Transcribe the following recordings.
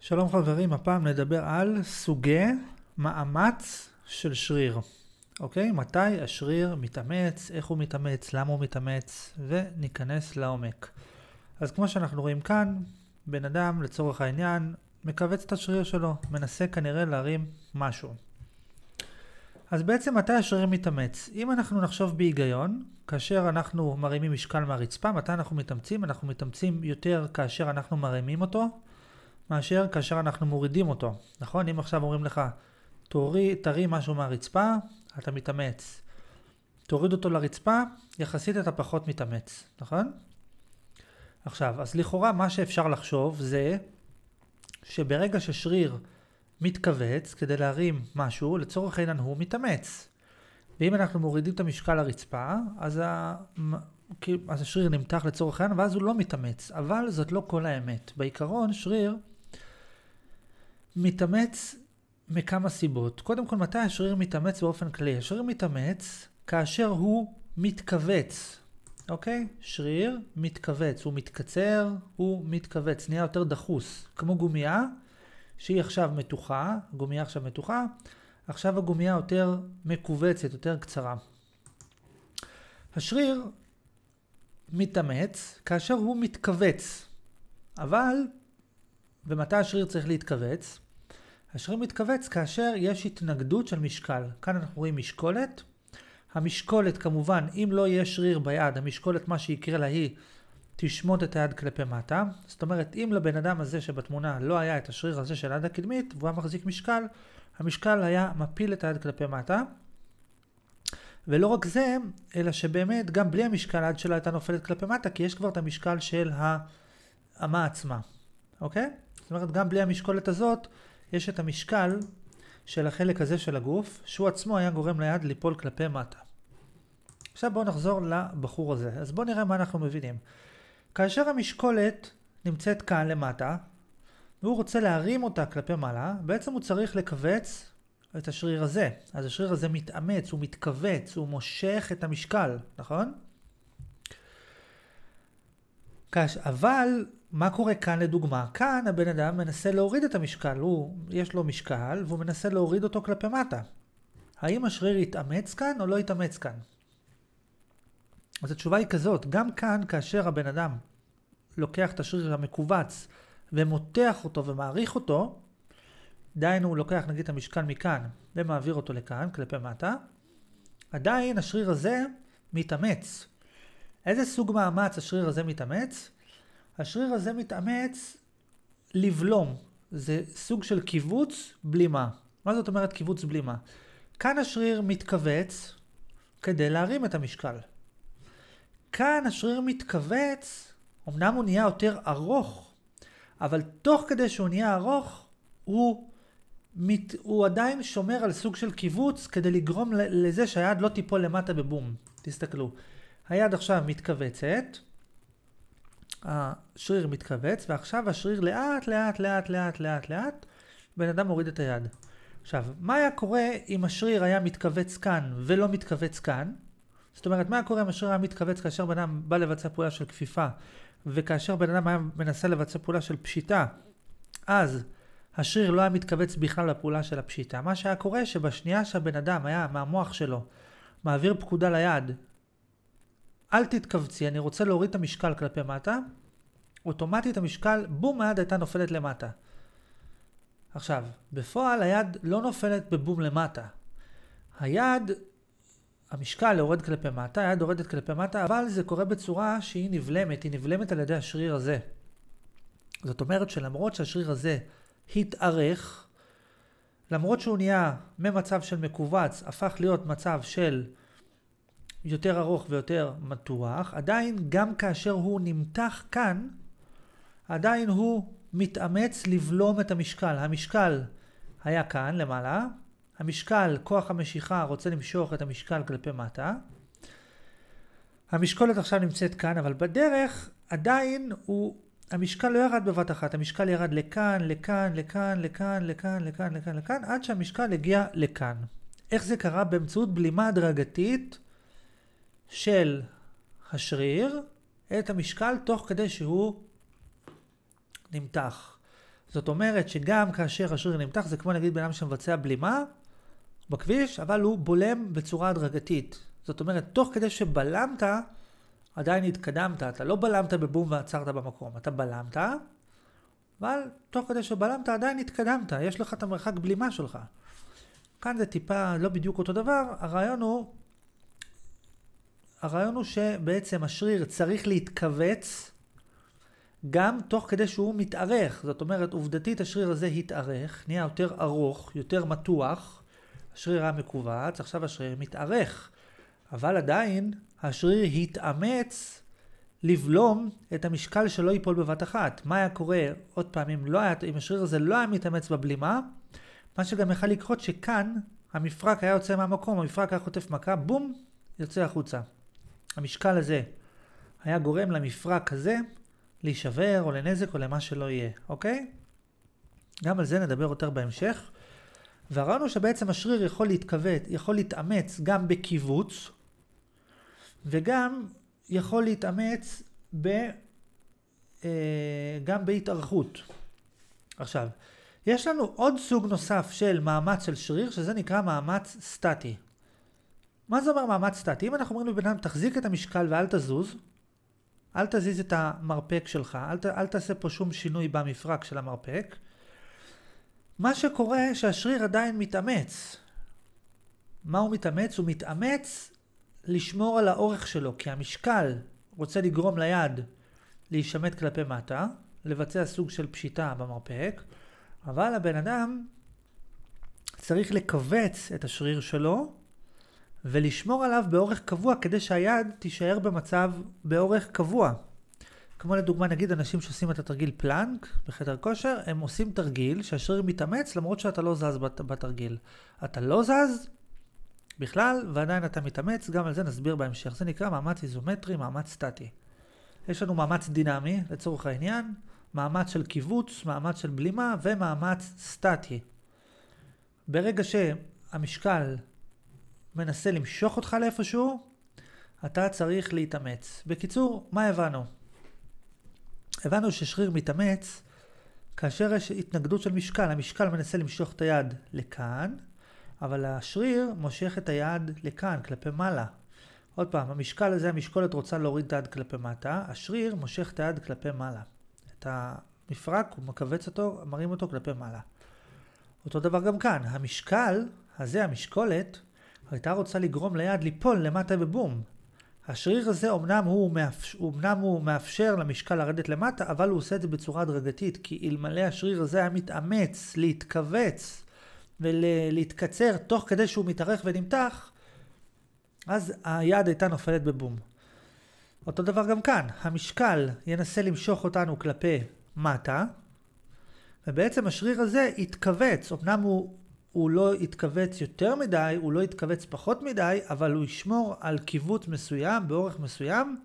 שלום חברים, הפעם נדבר על סוגי מאמץ של שריר. אוקיי? מתי השריר מתאמץ, איך הוא מתאמץ, למה הוא מתאמץ, וניכנס לעומק. אז כמו שאנחנו רואים כאן, בן אדם לצורך העניין מכווץ את השריר שלו, מנסה כנראה להרים משהו. אז בעצם מתי השריר מתאמץ? אם אנחנו נחשוב בהיגיון, כאשר אנחנו מרימים משקל מהרצפה, מתי אנחנו מתאמצים? אנחנו מתאמצים יותר כאשר אנחנו מרימים אותו, מאשר כאשר אנחנו מורידים אותו, נכון? אם עכשיו אומרים לך, תורי, תרי משהו מהרצפה, אתה מתאמץ. תוריד אותו לרצפה, יחסית אתה פחות מתאמץ, נכון? עכשיו, אז לכאורה מה שאפשר לחשוב זה שברגע ששריר מתכווץ כדי להרים משהו, לצורך העניין הוא מתאמץ. ואם אנחנו מורידים את המשקל לרצפה, אז, ה... כאילו, אז השריר נמתח לצורך העניין ואז הוא לא מתאמץ. אבל זאת לא כל האמת. בעיקרון, שריר מתאמץ מכמה סיבות. קודם כל, מתי השריר מתאמץ באופן כללי? השריר מתאמץ כאשר הוא מתכווץ, אוקיי? שריר מתכווץ, הוא מתקצר, הוא מתכווץ, נהיה יותר דחוס, כמו גומייה שהיא עכשיו מתוחה, גומייה עכשיו מתוחה, עכשיו הגומייה יותר מכווצת, יותר קצרה. השריר מתאמץ כאשר הוא מתכווץ, אבל ומתי השריר צריך להתכווץ? השריר מתכווץ כאשר יש התנגדות של משקל. כאן אנחנו רואים משקולת. המשקולת כמובן, אם לא יהיה שריר ביד, המשקולת מה שיקרה לה היא תשמוט את היד כלפי מטה. זאת אומרת, אם לבן אדם הזה שבתמונה לא היה את השריר הזה של היד הקדמית והוא היה מחזיק משקל, המשקל היה מפיל את היד כלפי מטה. ולא רק זה, אלא שבאמת גם בלי המשקל היד שלה הייתה נופלת כלפי מטה, כי יש כבר את המשקל של האמה עצמה, אוקיי? זאת אומרת, גם בלי המשקולת הזאת, יש את המשקל של החלק הזה של הגוף, שהוא עצמו היה גורם ליד ליפול כלפי מטה. עכשיו בואו נחזור לבחור הזה. אז בואו נראה מה אנחנו מבינים. כאשר המשקולת נמצאת כאן למטה, והוא רוצה להרים אותה כלפי מעלה, בעצם הוא צריך לכווץ את השריר הזה. אז השריר הזה מתאמץ, הוא מתכווץ, הוא מושך את המשקל, נכון? אבל מה קורה כאן לדוגמה? כאן הבן אדם מנסה להוריד את המשקל, הוא, יש לו משקל והוא מנסה להוריד אותו כלפי מטה. האם השריר יתאמץ כאן או לא יתאמץ כאן? אז התשובה היא כזאת, גם כאן כאשר הבן אדם לוקח את השריר המכווץ ומותח אותו ומעריך אותו, דהיינו הוא לוקח נגיד את המשקל מכאן ומעביר אותו לכאן, כלפי מטה, עדיין השריר הזה מתאמץ. איזה סוג מאמץ השריר הזה מתאמץ? השריר הזה מתאמץ לבלום. זה סוג של קיבוץ בלימה. מה זאת אומרת קיבוץ בלימה? כאן השריר מתכווץ כדי להרים את המשקל. כאן השריר מתכווץ, אמנם הוא נהיה יותר ארוך, אבל תוך כדי שהוא נהיה ארוך, הוא, מת, הוא עדיין שומר על סוג של קיבוץ כדי לגרום לזה שהיד לא תיפול למטה בבום. תסתכלו, היד עכשיו מתכווצת, השריר מתכווץ, ועכשיו השריר לאט, לאט, לאט, לאט, לאט, לאט, בן אדם מוריד את היד. עכשיו, מה היה קורה אם השריר היה מתכווץ כאן ולא מתכווץ כאן? זאת אומרת, מה היה קורה אם השריר היה מתכווץ כאשר בן אדם בא לבצע פעולה של כפיפה, וכאשר בן אדם היה מנסה לבצע פעולה של פשיטה, אז השריר לא היה מתכווץ בכלל לפעולה של הפשיטה. מה שהיה קורה שבשנייה שהבן אדם היה מהמוח שלו מעביר פקודה ליד אל תתכווצי, אני רוצה להוריד את המשקל כלפי מטה, אוטומטית המשקל, בום, היד הייתה נופלת למטה. עכשיו, בפועל היד לא נופלת בבום למטה. היד, המשקל יורד כלפי מטה, היד יורדת כלפי מטה, אבל זה קורה בצורה שהיא נבלמת, היא נבלמת על ידי השריר הזה. זאת אומרת שלמרות שהשריר הזה התארך, למרות שהוא נהיה ממצב של מכווץ, הפך להיות מצב של יותר ארוך ויותר מתוח, עדיין גם כאשר הוא נמתח כאן, עדיין הוא מתאמץ לבלום את המשקל. המשקל היה כאן למעלה, המשקל, כוח המשיכה רוצה למשוך את המשקל כלפי מטה. המשקולת עכשיו נמצאת כאן, אבל בדרך עדיין הוא, המשקל לא ירד בבת אחת, המשקל ירד לכאן, לכאן, לכאן, לכאן, לכאן, לכאן, לכאן, לכאן, עד שהמשקל הגיע לכאן. איך זה קרה? באמצעות בלימה הדרגתית של השריר את המשקל תוך כדי שהוא נמתח. זאת אומרת שגם כאשר השריר נמתח זה כמו נגיד בן אדם שמבצע בלימה בכביש, אבל הוא בולם בצורה הדרגתית. זאת אומרת, תוך כדי שבלמת, עדיין התקדמת. אתה לא בלמת בבום ועצרת במקום, אתה בלמת, אבל תוך כדי שבלמת עדיין התקדמת, יש לך את המרחק בלימה שלך. כאן זה טיפה לא בדיוק אותו דבר, הרעיון הוא הרעיון הוא שבעצם השריר צריך להתכווץ גם תוך כדי שהוא מתארך. זאת אומרת, עובדתית השריר הזה התארך, נהיה יותר ארוך, יותר מתוח. השריר היה מכווץ, עכשיו השריר מתארך. אבל עדיין השריר התאמץ לבלום את המשקל שלא ייפול בבת אחת. מה היה קורה, עוד פעם, אם, לא היה, אם השריר הזה לא היה מתאמץ בבלימה, מה שגם יכול לקרות שכאן המפרק היה יוצא מהמקום, המפרק היה חוטף מכה, בום, יוצא החוצה. המשקל הזה היה גורם למפרק הזה להישבר או לנזק או למה שלא יהיה, אוקיי? גם על זה נדבר יותר בהמשך. והרעיון הוא שבעצם השריר יכול להתכווץ, יכול להתאמץ גם בקיבוץ, וגם יכול להתאמץ ב, אה, גם בהתארכות. עכשיו, יש לנו עוד סוג נוסף של מאמץ של שריר, שזה נקרא מאמץ סטטי. מה זה אומר מאמץ סטטי? אם אנחנו אומרים לבן אדם תחזיק את המשקל ואל תזוז, אל תזיז את המרפק שלך, אל, ת, אל תעשה פה שום שינוי במפרק של המרפק, מה שקורה שהשריר עדיין מתאמץ. מה הוא מתאמץ? הוא מתאמץ לשמור על האורך שלו, כי המשקל רוצה לגרום ליד להישמט כלפי מטה, לבצע סוג של פשיטה במרפק, אבל הבן אדם צריך לכווץ את השריר שלו ולשמור עליו באורך קבוע כדי שהיד תישאר במצב באורך קבוע. כמו לדוגמה נגיד אנשים שעושים את התרגיל פלאנק בחדר כושר, הם עושים תרגיל שהשריר מתאמץ למרות שאתה לא זז בת, בתרגיל. אתה לא זז בכלל ועדיין אתה מתאמץ, גם על זה נסביר בהמשך. זה נקרא מאמץ איזומטרי, מאמץ סטטי. יש לנו מאמץ דינמי לצורך העניין, מאמץ של קיבוץ, מאמץ של בלימה ומאמץ סטטי. ברגע שהמשקל מנסה למשוך אותך לאיפשהו, אתה צריך להתאמץ. בקיצור, מה הבנו? הבנו ששריר מתאמץ כאשר יש התנגדות של משקל. המשקל מנסה למשוך את היד לכאן, אבל השריר מושך את היד לכאן, כלפי מעלה. עוד פעם, המשקל הזה, המשקולת רוצה להוריד את היד כלפי מטה, השריר מושך את היד כלפי מעלה. את המפרק, הוא מכווץ אותו, מרים אותו כלפי מעלה. אותו דבר גם כאן, המשקל הזה, המשקולת, הייתה רוצה לגרום ליד ליפול למטה בבום. השריר הזה אמנם הוא, מאפש... אמנם הוא מאפשר למשקל לרדת למטה, אבל הוא עושה את זה בצורה הדרגתית, כי אלמלא השריר הזה היה מתאמץ להתכווץ ולהתקצר ול... תוך כדי שהוא מתארך ונמתח, אז היד הייתה נופלת בבום. אותו דבר גם כאן, המשקל ינסה למשוך אותנו כלפי מטה, ובעצם השריר הזה יתכווץ, אמנם הוא הוא לא יתכווץ יותר מדי, הוא לא יתכווץ פחות מדי, אבל הוא ישמור על כיווץ מסוים, באורך מסוים,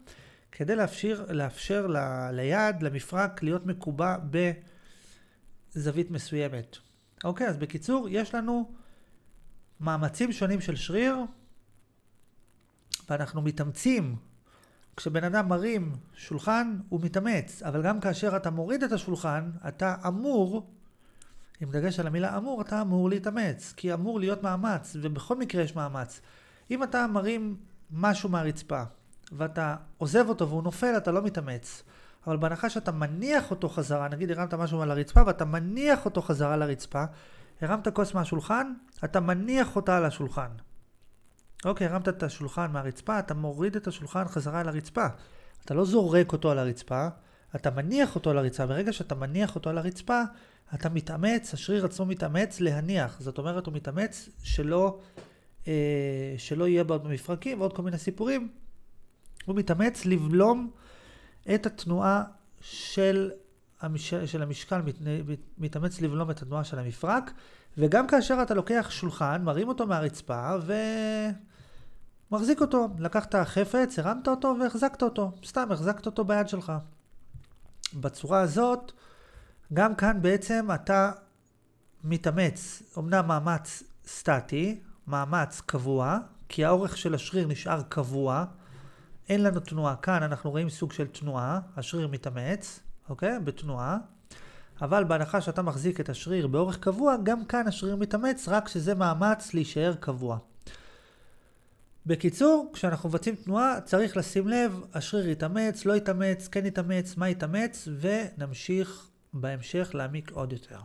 כדי לאפשר, לאפשר ל, ליד, למפרק, להיות מקובע בזווית מסוימת. אוקיי, אז בקיצור, יש לנו מאמצים שונים של שריר, ואנחנו מתאמצים. כשבן אדם מרים שולחן, הוא מתאמץ, אבל גם כאשר אתה מוריד את השולחן, אתה אמור עם דגש על המילה אמור, אתה אמור להתאמץ, כי אמור להיות מאמץ, ובכל מקרה יש מאמץ. אם אתה מרים משהו מהרצפה, ואתה עוזב אותו והוא נופל, אתה לא מתאמץ. אבל בהנחה שאתה מניח אותו חזרה, נגיד הרמת משהו על הרצפה ואתה מניח אותו חזרה לרצפה, הרמת כוס מהשולחן, אתה מניח אותה על השולחן. אוקיי, הרמת את השולחן מהרצפה, אתה מוריד את השולחן חזרה אל הרצפה. אתה לא זורק אותו על הרצפה, אתה מניח אותו על הרצפה. ברגע שאתה מניח אותו על הרצפה, אתה מתאמץ, השריר עצמו מתאמץ להניח. זאת אומרת, הוא מתאמץ שלא, אה, שלא יהיה בעוד מפרקים ועוד כל מיני סיפורים. הוא מתאמץ לבלום את התנועה של, המש... של המשקל, מת... מתאמץ לבלום את התנועה של המפרק. וגם כאשר אתה לוקח שולחן, מרים אותו מהרצפה ומחזיק אותו. לקחת חפץ, הרמת אותו והחזקת אותו. סתם החזקת אותו ביד שלך. בצורה הזאת, גם כאן בעצם אתה מתאמץ, אמנם מאמץ סטטי, מאמץ קבוע, כי האורך של השריר נשאר קבוע, אין לנו תנועה. כאן אנחנו רואים סוג של תנועה, השריר מתאמץ, אוקיי? בתנועה. אבל בהנחה שאתה מחזיק את השריר באורך קבוע, גם כאן השריר מתאמץ, רק שזה מאמץ להישאר קבוע. בקיצור, כשאנחנו מבצעים תנועה, צריך לשים לב, השריר יתאמץ, לא יתאמץ, כן יתאמץ, מה יתאמץ, ונמשיך בהמשך להעמיק עוד יותר.